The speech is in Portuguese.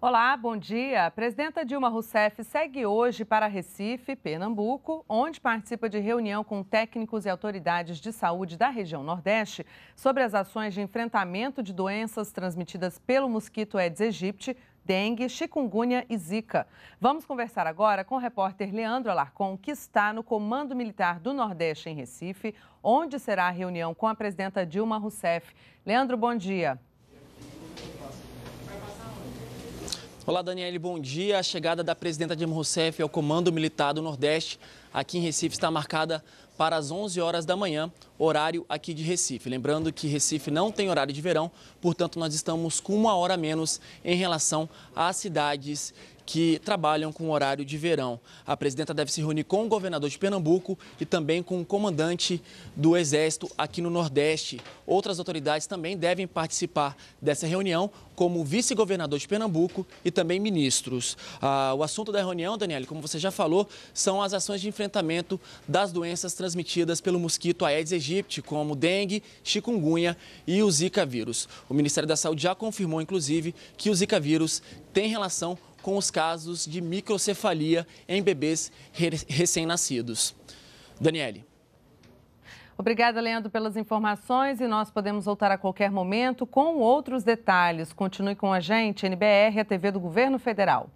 Olá, bom dia. A presidenta Dilma Rousseff segue hoje para Recife, Pernambuco, onde participa de reunião com técnicos e autoridades de saúde da região Nordeste sobre as ações de enfrentamento de doenças transmitidas pelo mosquito Aedes aegypti, dengue, chikungunya e zika. Vamos conversar agora com o repórter Leandro Alarcon, que está no Comando Militar do Nordeste em Recife, onde será a reunião com a presidenta Dilma Rousseff. Leandro, bom dia. Olá, Daniele, bom dia. A chegada da presidenta Dilma Rousseff ao comando militar do Nordeste aqui em Recife está marcada para as 11 horas da manhã, horário aqui de Recife. Lembrando que Recife não tem horário de verão, portanto, nós estamos com uma hora menos em relação às cidades que trabalham com horário de verão. A presidenta deve se reunir com o governador de Pernambuco e também com o comandante do Exército aqui no Nordeste. Outras autoridades também devem participar dessa reunião, como o vice-governador de Pernambuco e também ministros. Ah, o assunto da reunião, Daniel, como você já falou, são as ações de enfrentamento das doenças transmitidas pelo mosquito Aedes aegypti, como dengue, chikungunya e o Zika vírus. O Ministério da Saúde já confirmou, inclusive, que o Zika vírus tem relação com os casos de microcefalia em bebês recém-nascidos. Daniele. Obrigada, Leandro, pelas informações e nós podemos voltar a qualquer momento com outros detalhes. Continue com a gente, NBR, a TV do Governo Federal.